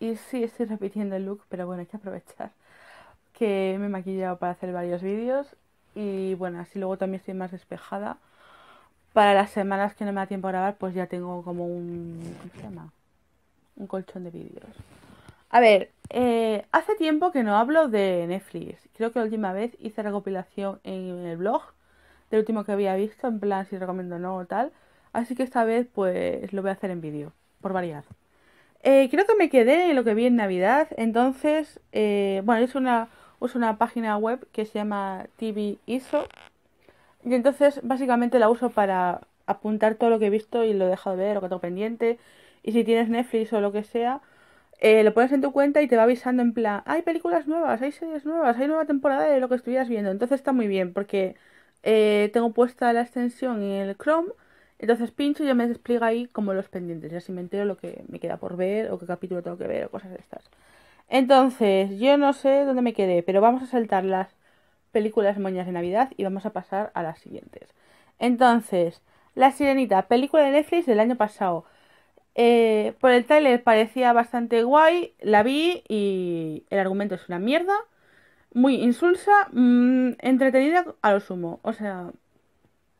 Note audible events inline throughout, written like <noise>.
y sí estoy repitiendo el look, pero bueno, hay que aprovechar <laughs> que me he maquillado para hacer varios vídeos y bueno, así luego también estoy más despejada. Para las semanas que no me da tiempo a grabar, pues ya tengo como un... Un colchón de vídeos. A ver, eh, hace tiempo que no hablo de Netflix. Creo que la última vez hice la recopilación en el blog del último que había visto, en plan si recomiendo o no o tal. Así que esta vez pues lo voy a hacer en vídeo, por variar. Eh, creo que me quedé en lo que vi en Navidad. Entonces, eh, bueno, es una, uso una página web que se llama TV ISO. Y entonces, básicamente la uso para apuntar todo lo que he visto y lo he dejado de ver, lo que tengo pendiente. Y si tienes Netflix o lo que sea, eh, lo pones en tu cuenta y te va avisando en plan, hay películas nuevas, hay series nuevas, hay nueva temporada de lo que estuvieras viendo. Entonces está muy bien porque tengo puesta la extensión en el Chrome entonces pincho y ya me despliega ahí como los pendientes. ya así me entero lo que me queda por ver o qué capítulo tengo que ver o cosas de estas. Entonces, yo no sé dónde me quedé, pero vamos a saltar las películas moñas de Navidad y vamos a pasar a las siguientes. Entonces, La Sirenita, película de Netflix del año pasado. Eh, por el tráiler parecía bastante guay, la vi y el argumento es una mierda, muy insulsa, mm, entretenida a lo sumo. O sea,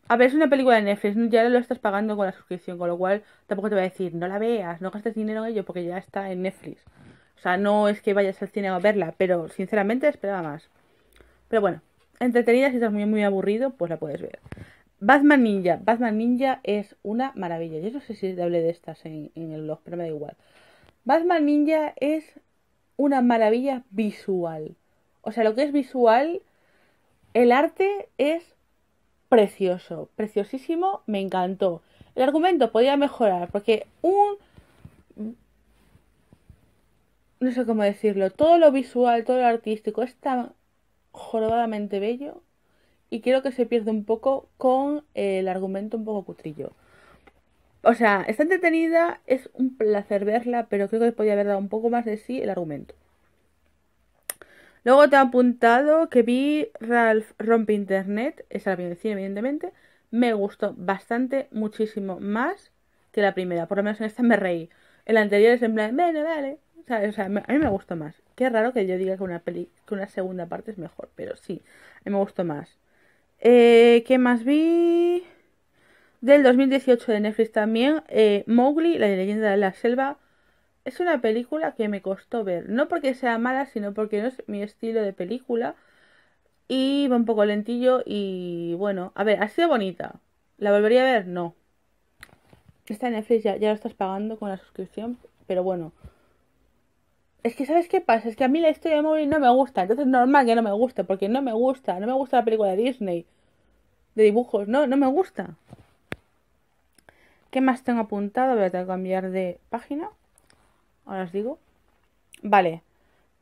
a ver, es una película de Netflix, ya lo estás pagando con la suscripción, con lo cual tampoco te voy a decir, no la veas, no gastes dinero en ello porque ya está en Netflix. O sea, no es que vayas al cine a verla, pero sinceramente esperaba más. Pero bueno, entretenida, si estás muy, muy aburrido, pues la puedes ver. Batman Ninja. Batman Ninja es una maravilla. Yo no sé si hablé de estas en, en el blog, pero me da igual. Batman Ninja es una maravilla visual. O sea, lo que es visual, el arte es precioso, preciosísimo, me encantó. El argumento podía mejorar porque un... No sé cómo decirlo, todo lo visual, todo lo artístico Está tan jorobadamente bello y quiero que se pierde un poco con el argumento un poco cutrillo. O sea, está entretenida, es un placer verla, pero creo que podía haber dado un poco más de sí el argumento. Luego te ha apuntado que vi Ralph Rompe Internet, esa la vi cine, evidentemente. Me gustó bastante, muchísimo más que la primera. Por lo menos en esta me reí. El anterior es en plan, vale, vale. O sea, a mí me gustó más. Qué raro que yo diga que una, peli, que una segunda parte es mejor, pero sí, a mí me gustó más. Eh, ¿Qué más vi? Del 2018 de Netflix también, eh, Mowgli, la leyenda de la selva. Es una película que me costó ver, no porque sea mala, sino porque no es mi estilo de película. Y va un poco lentillo y bueno, a ver, ha sido bonita. ¿La volvería a ver? No. Está en Netflix ya, ya lo estás pagando con la suscripción, pero bueno. Es que, ¿sabes qué pasa? Es que a mí la historia de móvil no me gusta. Entonces, normal que no me guste, porque no me gusta. No me gusta la película de Disney. De dibujos, no, no me gusta. ¿Qué más tengo apuntado? Voy a cambiar de página. Ahora os digo. Vale.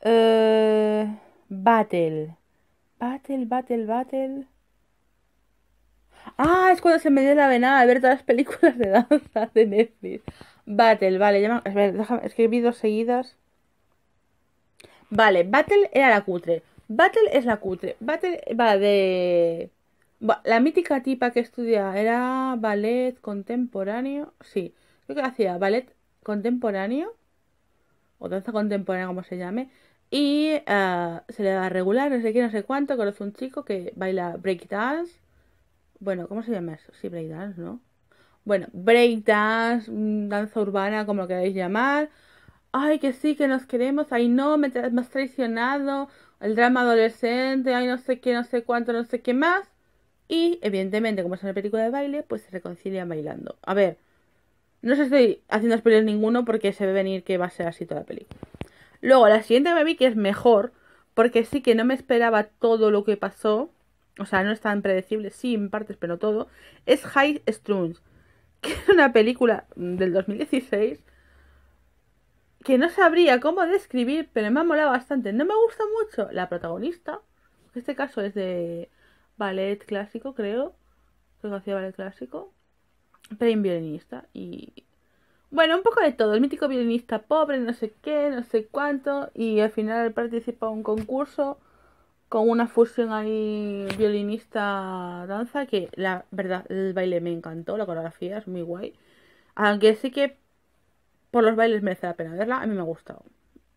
Eh, battle. Battle, battle, battle. Ah, es cuando se me dio la venada de ver todas las películas de danza de Netflix. Battle, vale, déjame, es que dos seguidas. Vale, Battle era la cutre. Battle es la cutre. Battle va de... La mítica tipa que estudia era ballet contemporáneo. Sí, creo que hacía ballet contemporáneo o danza contemporánea, como se llame, y eh, se le da regular, no sé qué, no sé cuánto, conoce un chico que baila breakdance, bueno, ¿cómo se llama eso? Sí, breakdance, ¿no? Bueno, breakdance, mm, danza urbana, como lo queráis llamar. Ay, que sí, que nos queremos, ay no, me, has traicionado, el drama adolescente, ay no sé qué, no sé cuánto, no sé qué más. Y evidentemente, como es una película de baile, pues se reconcilia bailando. A ver, no os estoy haciendo esperar ninguno porque se ve venir que va a ser así toda la película. Luego, la siguiente me vi que es mejor porque sí que no me esperaba todo lo que pasó. O sea, no es tan predecible, sí, en partes, pero todo. Es High Strings, que es una película del 2016 que no sabría cómo describir, pero me ha molado bastante. No me gusta mucho la protagonista. En este caso es de ballet clásico, creo. Creo que hacía ballet clásico. Pero violinista y... Bueno, un poco de todo. El mítico violinista pobre, no sé qué, no sé cuánto. Y al final participa en un concurso con una fusión ahí violinista-danza que la verdad, el baile me encantó, la coreografía es muy guay. Aunque sí que por los bailes merece la pena verla, a mí me ha gustado.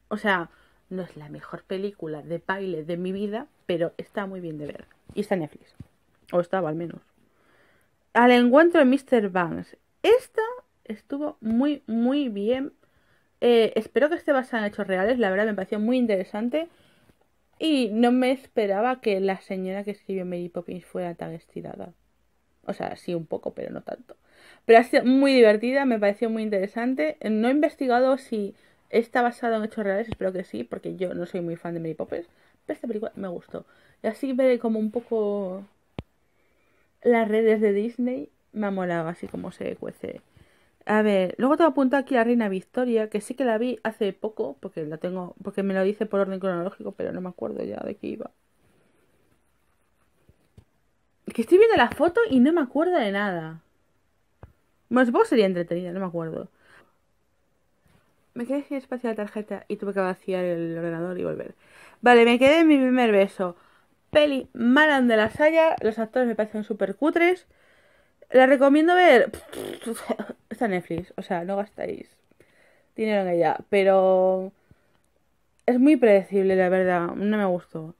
O sea, no es la mejor película de baile de mi vida, pero está muy bien de ver. Y está en Netflix. O estaba al menos al encuentro de Mr. Banks. Esta estuvo muy, muy bien. Eh, espero que esté basada en hechos reales. La verdad me pareció muy interesante. Y no me esperaba que la señora que escribió Mary Poppins fuera tan estirada. O sea, sí, un poco, pero no tanto. Pero ha sido muy divertida, me pareció muy interesante. No he investigado si está basado en hechos reales, espero que sí, porque yo no soy muy fan de Mary Poppins. Pero esta película me gustó. Y así veré como un poco las redes de Disney me ha molado así como se cuece. A ver, luego te apunto aquí la Reina Victoria, que sí que la vi hace poco, porque la tengo, porque me lo dice por orden cronológico, pero no me acuerdo ya de qué iba. Que estoy viendo la foto y no me acuerdo de nada. Bueno, supongo que sería entretenida, no me acuerdo. Me quedé sin espacio de tarjeta y tuve que vaciar el ordenador y volver. Vale, me quedé en mi primer beso peli malan de la saya, los actores me parecen súper cutres. La recomiendo ver. <laughs> Está Netflix, o sea, no gastáis dinero en ella, pero es muy predecible, la verdad, no me gustó.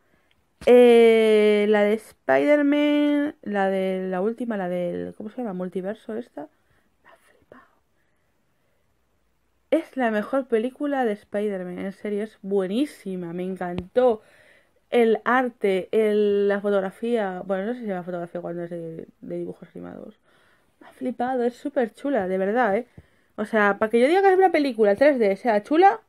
Eh, la de Spider-Man, la de la última, la del. ¿Cómo se llama? Multiverso, esta. La flipado. Es la mejor película de Spider-Man, en serio, es buenísima, me encantó el arte, el, la fotografía, bueno, no sé si la fotografía cuando es de, dibujos animados. Me ha flipado, es súper chula, de verdad, ¿eh? O sea, para que yo diga que es una película 3D sea chula,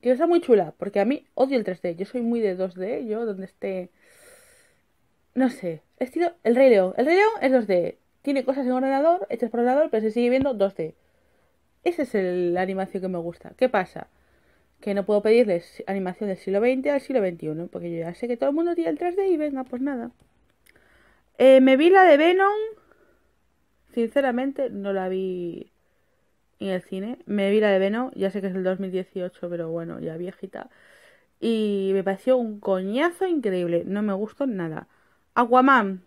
que está muy chula, porque a mí odio el 3D, yo soy muy de 2D, yo donde esté... No sé, estilo El Rey León. El Rey León es 2D, tiene cosas en ordenador, hechas por ordenador, pero se sigue viendo 2D. Ese es el, la animación que me gusta. ¿Qué pasa? que no puedo pedirles animación del siglo XX al siglo XXI, porque yo ya sé que todo el mundo tiene el 3D y venga, pues nada. Eh, me vi la de Venom, sinceramente no la vi en el cine, me vi la de Venom, ya sé que es el 2018, pero bueno, ya viejita. Y me pareció un coñazo increíble, no me gustó nada. Aquaman.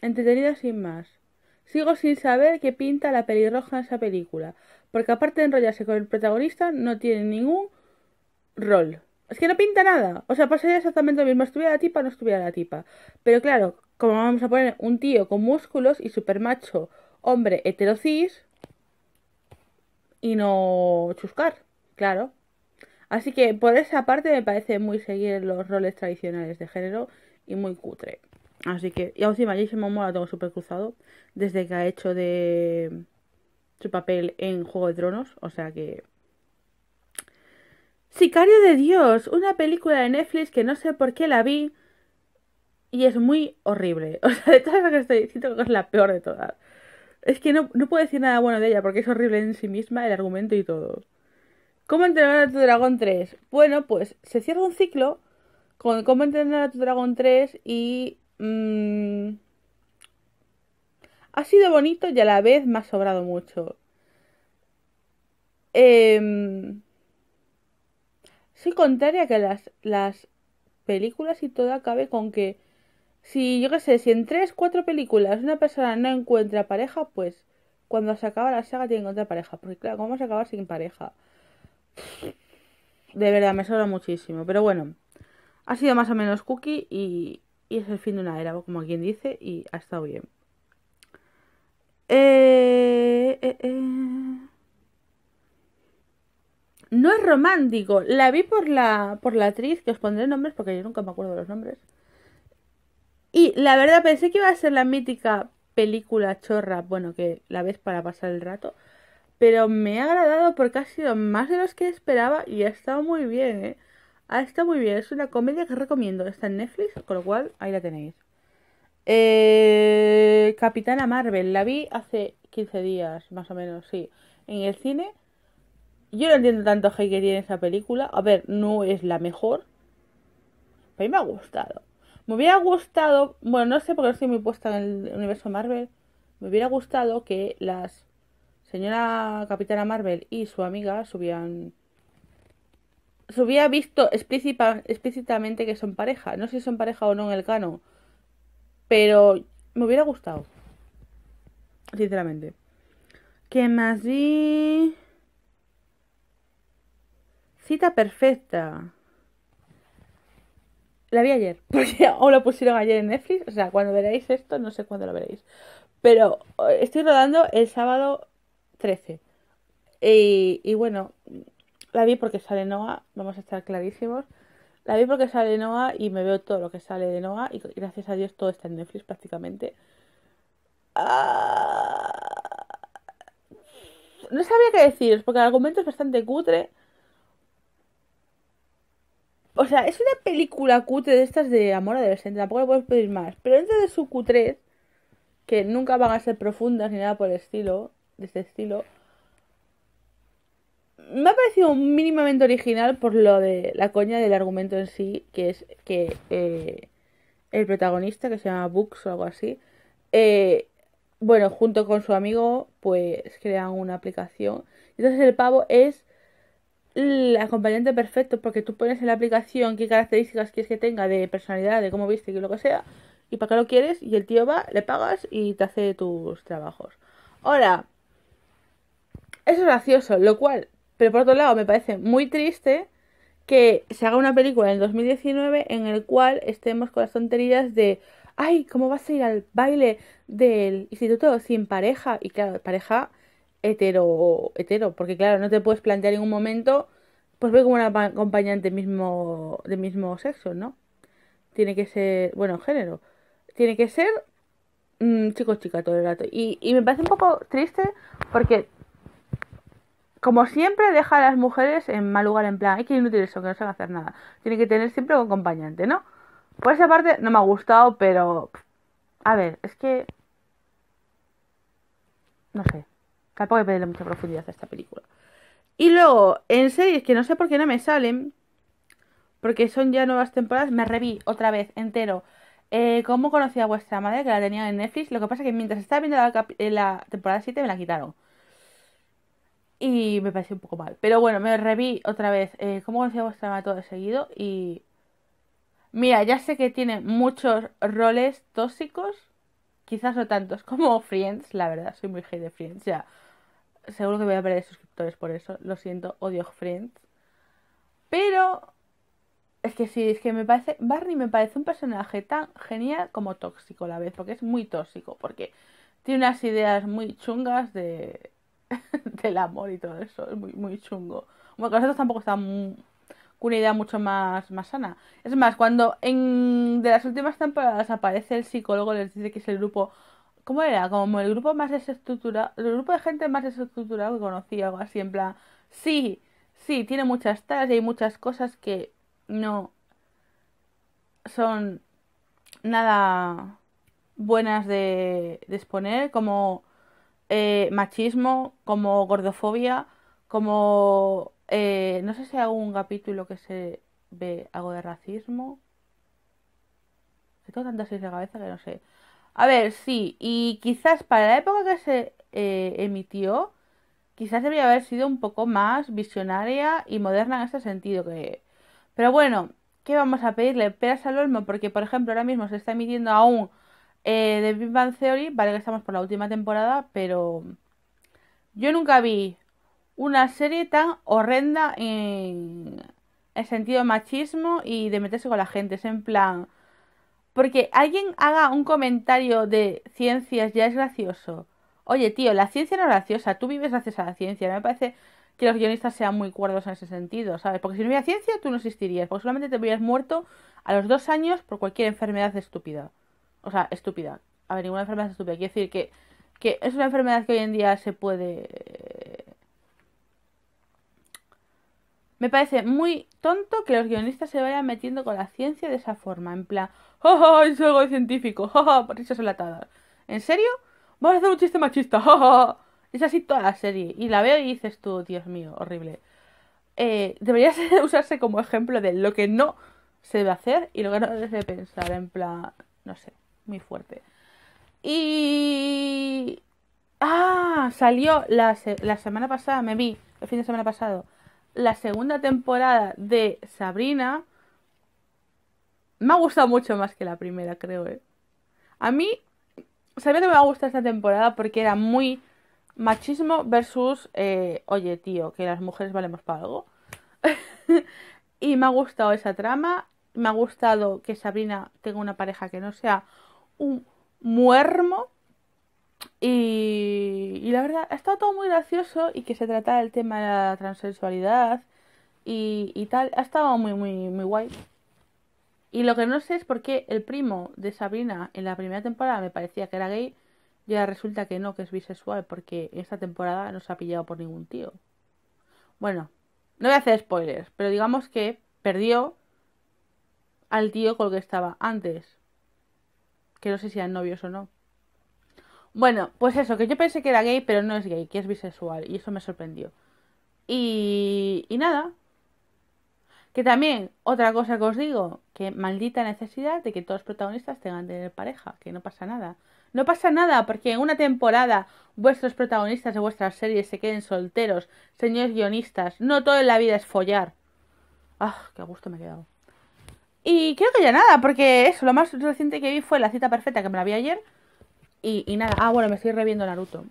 Entretenida sin más. Sigo sin saber qué pinta la pelirroja en esa película. Porque aparte de enrollarse con el protagonista, no tiene ningún rol. Es que no pinta nada. O sea, pasaría exactamente lo mismo. Estuviera la tipa o no estuviera la tipa. Pero claro, como vamos a poner un tío con músculos y macho, hombre heterocis y no chuscar, claro. Así que por esa parte me parece muy seguir los roles tradicionales de género y muy cutre. Así que, y encima Jason Momoa lo tengo súper cruzado desde que ha hecho de papel en Juego de Tronos, o sea que... Sicario de Dios, una película de Netflix que no sé por qué la vi y es muy horrible. <laughs> O sea, de todas las que estoy diciendo que es la peor de todas. Es que no, puedo decir nada bueno de ella porque es horrible en sí misma el argumento y todo. ¿Cómo entrenar a tu dragón 3? Bueno, pues se cierra un ciclo con cómo entrenar a tu dragón 3 y... Mm, ha sido bonito y a la vez me ha sobrado mucho. Em, soy contraria a que las, películas y todo acabe con que si yo qué sé, si en tres, cuatro películas una persona no encuentra pareja, pues cuando se acaba la saga tiene que encontrar pareja. Porque claro, ¿cómo se acaba sin pareja? De verdad, me sobra muchísimo. Pero bueno, ha sido más o menos cookie y, y es el fin de una era, como quien dice, y ha estado bien. Eh, eh, eh. No es romántico. La vi por la, por la actriz, que os pondré nombres porque yo nunca me acuerdo de los nombres. Y la verdad pensé que iba a ser la mítica película chorra, bueno, que la ves para pasar el rato. Pero me ha agradado porque ha sido más de los que esperaba y ha estado muy bien, ¿eh? Ha estado muy bien. Es una comedia que recomiendo. Está en Netflix, con lo cual ahí la tenéis. Eh, Capitana Marvel, la vi hace 15 días, más o menos, sí, en el cine. Yo no entiendo tanto a que tiene esa película. A ver, no es la mejor. Pero a mí me ha gustado. Me hubiera gustado, bueno, no sé porque no estoy muy puesta en el universo Marvel. Me hubiera gustado que las señora Capitana Marvel y su amiga subían se hubiera visto explícitamente que son pareja. No sé si son pareja o no en el canon pero me hubiera gustado. Sinceramente. ¿Qué más vi? Cita perfecta. La vi ayer. <laughs> o la pusieron ayer en Netflix. O sea, cuando veréis esto, no sé cuándo lo veréis. Pero eh, estoy rodando el sábado 13. Y, y bueno, la vi porque sale Noah. Vamos a estar clarísimos. La vi porque sale Noah y me veo todo lo que sale de Noah y gracias a Dios todo está en Netflix prácticamente. Ah. No sabía qué deciros porque el argumento es bastante cutre. O sea, es una película cutre de estas de amor adolescente, tampoco le puedes pedir más. Pero dentro de su cutrez, que nunca van a ser profundas ni nada por el estilo, de este estilo, me ha parecido mínimamente original por lo de la coña del argumento en sí, que es que eh, el protagonista, que se llama Bux o algo así, eh, bueno, junto con su amigo, pues crean una aplicación. Entonces el pavo es el acompañante perfecto porque tú pones en la aplicación qué características quieres que tenga de personalidad, de cómo viste que lo que sea, y para qué lo quieres, y el tío va, le pagas y te hace tus trabajos. Ahora, es gracioso, lo cual pero por otro lado, me parece muy triste que se haga una película en el 2019 en el cual estemos con las tonterías de ay, ¿cómo vas a ir al baile del instituto sin pareja? Y claro, pareja hetero, hetero, porque claro, no te puedes plantear en un momento, pues ve como una acompañante mismo, de mismo sexo, ¿no? Tiene que ser, bueno, género, tiene que ser mm, chico chica todo el rato. Y, y me parece un poco triste porque como siempre, deja a las mujeres en mal lugar, en plan, hay que inútil eso, que no se a hacer nada. Tiene que tener siempre un acompañante, ¿no? Por esa parte no me ha gustado, pero. A ver, es que. No sé. Tampoco hay que pedirle mucha profundidad a esta película. Y luego, en series que no sé por qué no me salen, porque son ya nuevas temporadas, me reví otra vez entero. Eh, ¿Cómo conocí a vuestra madre? Que la tenía en Netflix. Lo que pasa es que mientras estaba viendo la, eh, la temporada 7 me la quitaron. Y me pareció un poco mal. Pero bueno, me reví otra vez eh, cómo vuestra estar todo de seguido. Y. Mira, ya sé que tiene muchos roles tóxicos. Quizás no tantos <laughs> como Friends. La verdad, soy muy gay de Friends. Ya. Seguro que voy a perder suscriptores por eso. Lo siento, odio Friends. Pero. Es que sí, es que me parece. Barney me parece un personaje tan genial como tóxico a la vez. Porque es muy tóxico. Porque tiene unas ideas muy chungas de <laughs> del amor y todo eso. Es muy, muy chungo. Bueno, con nosotros tampoco está Con una idea mucho más, más sana. Es más, cuando en de las últimas temporadas aparece el psicólogo, les dice que es el grupo. ¿Cómo era? Como el grupo más desestructurado, el grupo de gente más desestructurado que conocí, algo así, en plan, sí, sí, tiene muchas tareas y hay muchas cosas que no son nada buenas de exponer, como eh, machismo, como gordofobia, como... Eh, no sé si hay algún capítulo que se ve algo de racismo. Tengo tantas seis de cabeza que no sé. A ver, sí, y quizás para la época que se eh, emitió, quizás debería haber sido un poco más visionaria y moderna en ese sentido. que Pero bueno, ¿qué vamos a pedirle? Peras al olmo, porque por ejemplo ahora mismo se está emitiendo aún eh, de Big Bang Theory, vale que estamos por la última temporada, pero yo nunca vi una serie tan horrenda en el sentido de machismo y de meterse con la gente. Es en plan, porque alguien haga un comentario de ciencias ya es gracioso. Oye, tío, la ciencia no es graciosa, tú vives gracias a la ciencia. No me parece que los guionistas sean muy cuerdos en ese sentido, ¿sabes? Porque si no hubiera ciencia, tú no existirías, porque solamente te hubieras muerto a los dos años por cualquier enfermedad estúpida o sea, estúpida. A ver, ninguna enfermedad es estúpida. Quiero decir que, que es una enfermedad que hoy en día se puede... Me parece muy tonto que los guionistas se vayan metiendo con la ciencia de esa forma. En plan, ¡oh, es algo científico! ¡oh, por eso ¿En serio? Vamos a hacer un chiste machista. Es así toda la serie. Y la veo y dices tú, Dios mío, horrible. Eh, debería <laughs> usarse como ejemplo de lo que no se debe hacer y lo que no debe pensar. En plan, no sé muy fuerte. Y... Ah, salió la, semana pasada, me vi, el fin de semana pasado, la segunda temporada de Sabrina. Me ha gustado mucho más que la primera, creo. ¿eh? A mí, sabía que me ha gustado esta temporada porque era muy machismo versus, eh, oye, tío, que las mujeres valemos para algo. <laughs> y me ha gustado esa trama. Me ha gustado que Sabrina tenga una pareja que no sea un muermo. Y, la verdad, Ha estado todo muy gracioso y que se tratara del tema de la transexualidad y, tal. Ha estado muy, muy, muy guay. Y lo que no sé es por qué el primo de Sabrina en la primera temporada me parecía que era gay y resulta que no, que es bisexual, porque esta temporada no se ha pillado por ningún tío. Bueno, no voy a hacer spoilers, pero digamos que perdió al tío con el que estaba antes que no sé si eran novios o no. Bueno, pues eso, que yo pensé que era gay, pero no es gay, que es bisexual, y eso me sorprendió. Y, y nada. Que también, otra cosa que os digo, que maldita necesidad de que todos los protagonistas tengan de tener pareja, que no pasa nada. No pasa nada, porque en una temporada vuestros protagonistas de vuestras series se queden solteros, señores guionistas, no todo en la vida es follar. ¡Ah, qué gusto me he quedado! Y creo que ya nada, porque eso, lo más reciente que vi fue la cita perfecta que me la vi ayer. Y, y nada, ah, bueno, me estoy reviendo Naruto.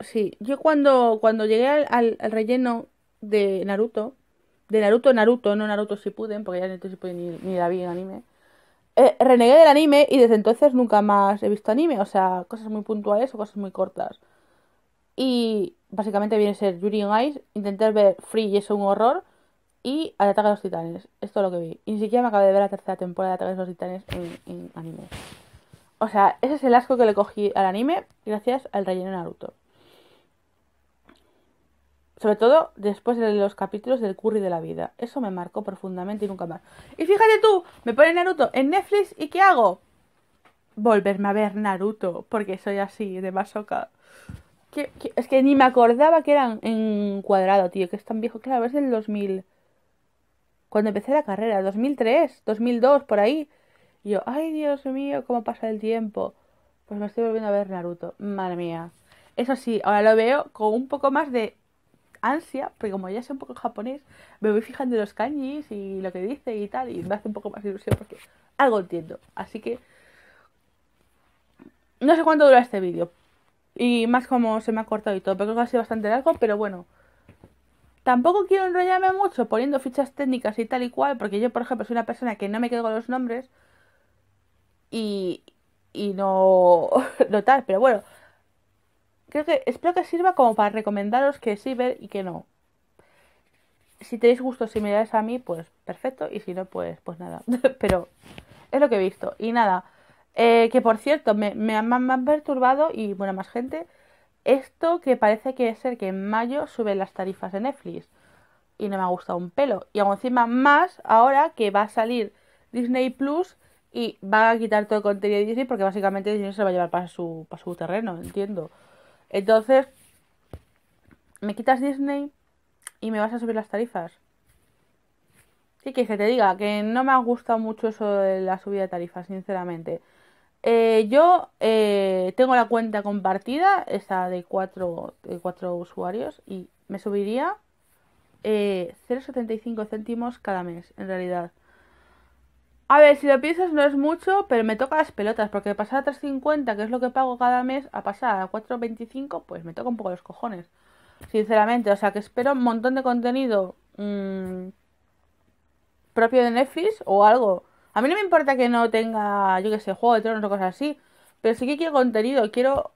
Sí, yo cuando, cuando llegué al, relleno de Naruto, de Naruto, Naruto, no Naruto si puden, porque ya no ni, la vi en anime. Eh, renegué del anime y desde entonces nunca más he visto anime, o sea, cosas muy puntuales o cosas muy cortas. Y básicamente viene a ser Yuri on Ice, intentar ver Free y es un horror y al Ataque los Titanes. Esto es lo que vi. ni siquiera me acabé de ver la tercera temporada de Ataque de los Titanes en, anime. O sea, ese es el asco que le cogí al anime gracias al relleno Naruto. Sobre todo después de los capítulos del curry de la vida. Eso me marcó profundamente y nunca más. Y fíjate tú, me pone Naruto en Netflix y ¿qué hago? Volverme a ver Naruto, porque soy así, de masoca. es que ni me acordaba que eran en cuadrado, tío, que es tan viejo. Claro, es del 2000 cuando empecé la carrera, 2003, 2002, por ahí. Y yo, ay Dios mío, cómo pasa el tiempo. Pues me estoy volviendo a ver Naruto, madre mía. Eso sí, ahora lo veo con un poco más de ansia, porque como ya sé un poco japonés, me voy fijando en los kanjis y lo que dice y tal, y me hace un poco más ilusión porque algo entiendo. Así que no sé cuánto dura este vídeo. Y más como se me ha cortado y todo, pero creo que ha sido bastante largo, pero bueno. Tampoco quiero enrollarme mucho poniendo fichas técnicas y tal y cual, porque yo, por ejemplo, soy una persona que no me quedo con los nombres y, y no, <laughs> no tal, pero bueno, creo que espero que sirva como para recomendaros que sí ver y que no. Si tenéis gustos similares a mí, pues perfecto, y si no, pues, pues nada, <laughs> pero es lo que he visto. Y nada, eh, que por cierto, me, me han perturbado y bueno, más gente esto que parece que es el que en mayo suben las tarifas de Netflix. Y no me ha gustado un pelo. Y aún encima más ahora que va a salir Disney Plus y va a quitar todo el contenido de Disney porque básicamente Disney se va a llevar para su, para su terreno, entiendo. Entonces, me quitas Disney y me vas a subir las tarifas. Sí, que te diga que no me ha gustado mucho eso de la subida de tarifas, sinceramente. Eh, yo eh, tengo la cuenta compartida, esa de cuatro, de usuarios, y me subiría eh, 0,75 céntimos cada mes, en realidad. A ver, si lo piensas no es mucho, pero me toca las pelotas, porque pasar a 3,50, que es lo que pago cada mes, a pasar a 4,25, pues me toca un poco los cojones. Sinceramente, o sea que espero un montón de contenido mm, propio de Netflix o algo a mí no me importa que no tenga, yo que sé, Juego de Tronos o cosas así, pero sí que quiero contenido, quiero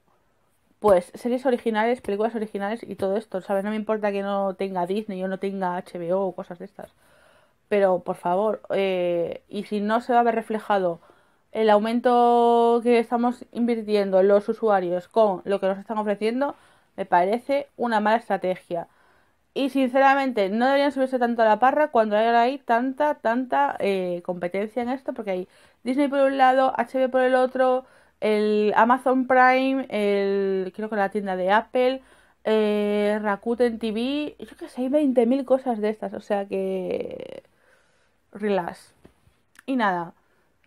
pues series originales, películas originales y todo esto, ¿sabes? No me importa que no tenga Disney o no tenga HBO o cosas de estas. Pero, por favor, eh, y si no se va a ver reflejado el aumento que estamos invirtiendo los usuarios con lo que nos están ofreciendo, me parece una mala estrategia. Y sinceramente, no deberían subirse tanto a la parra cuando hay tanta, tanta eh, competencia en esto, porque hay Disney por un lado, HB por el otro, el Amazon Prime, el creo que la tienda de Apple, eh, Rakuten TV, yo que sé, hay 20.000 cosas de estas, o sea que. Relax. Y nada,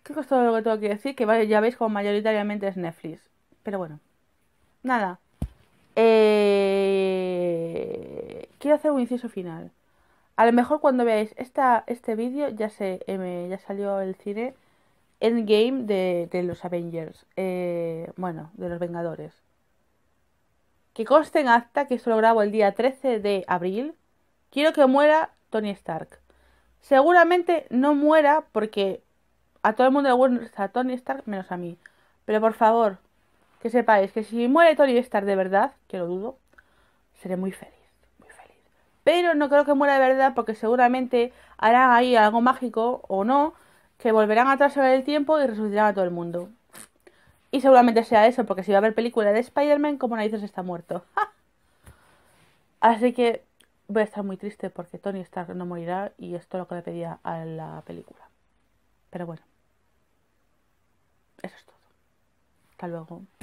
creo que es todo lo que tengo que decir, que ya veis como mayoritariamente es Netflix. Pero bueno, nada. Eh quiero hacer un inciso final. A lo mejor cuando veáis este vídeo ya se em, ya salió el cine Endgame de, de los Avengers. Eh, bueno, de los Vengadores. Que conste en acta que esto lo grabo el día 13 de abril. Quiero que muera Tony Stark. Seguramente no muera porque a todo el mundo le gusta Tony Stark menos a mí. Pero por favor, que sepáis que si muere Tony Stark de verdad, que lo dudo, seré muy feliz. Pero no creo que muera de verdad porque seguramente harán ahí algo mágico o no, que volverán atrás trasladar el tiempo y resucitarán a todo el mundo. Y seguramente sea eso, porque si va a haber película de Spider-Man, como narices está muerto. <laughs> Así que voy a estar muy triste porque Tony Stark no morirá y esto es lo que le pedía a la película. Pero bueno, eso es todo. Hasta luego.